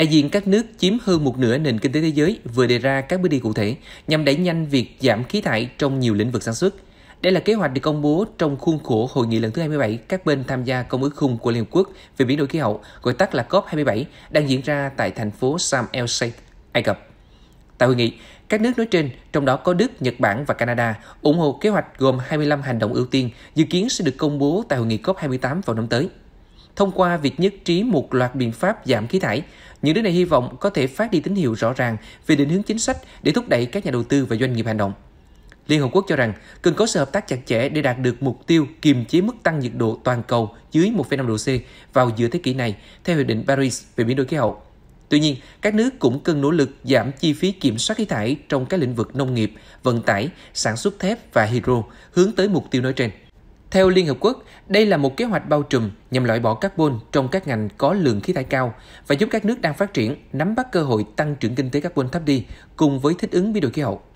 Đại diện các nước chiếm hơn một nửa nền kinh tế thế giới vừa đề ra các bước đi cụ thể nhằm đẩy nhanh việc giảm khí thải trong nhiều lĩnh vực sản xuất. Đây là kế hoạch được công bố trong khuôn khổ hội nghị lần thứ 27 các bên tham gia công ước khung của Liên Hợp Quốc về biến đổi khí hậu, gọi tắt là COP27, đang diễn ra tại thành phố Sam El Sheikh, Ai Cập. Tại hội nghị, các nước nói trên, trong đó có Đức, Nhật Bản và Canada, ủng hộ kế hoạch gồm 25 hành động ưu tiên dự kiến sẽ được công bố tại hội nghị COP28 vào năm tới. Thông qua việc nhất trí một loạt biện pháp giảm khí thải, những nước này hy vọng có thể phát đi tín hiệu rõ ràng về định hướng chính sách để thúc đẩy các nhà đầu tư và doanh nghiệp hành động. Liên Hợp Quốc cho rằng cần có sự hợp tác chặt chẽ để đạt được mục tiêu kiềm chế mức tăng nhiệt độ toàn cầu dưới 1,5 độ C vào giữa thế kỷ này theo Hiệp định Paris về biến đổi khí hậu. Tuy nhiên, các nước cũng cần nỗ lực giảm chi phí kiểm soát khí thải trong các lĩnh vực nông nghiệp, vận tải, sản xuất thép và hydro hướng tới mục tiêu nói trên. Theo Liên Hợp Quốc, đây là một kế hoạch bao trùm nhằm loại bỏ carbon trong các ngành có lượng khí thải cao và giúp các nước đang phát triển nắm bắt cơ hội tăng trưởng kinh tế carbon thấp đi cùng với thích ứng biến đổi khí hậu.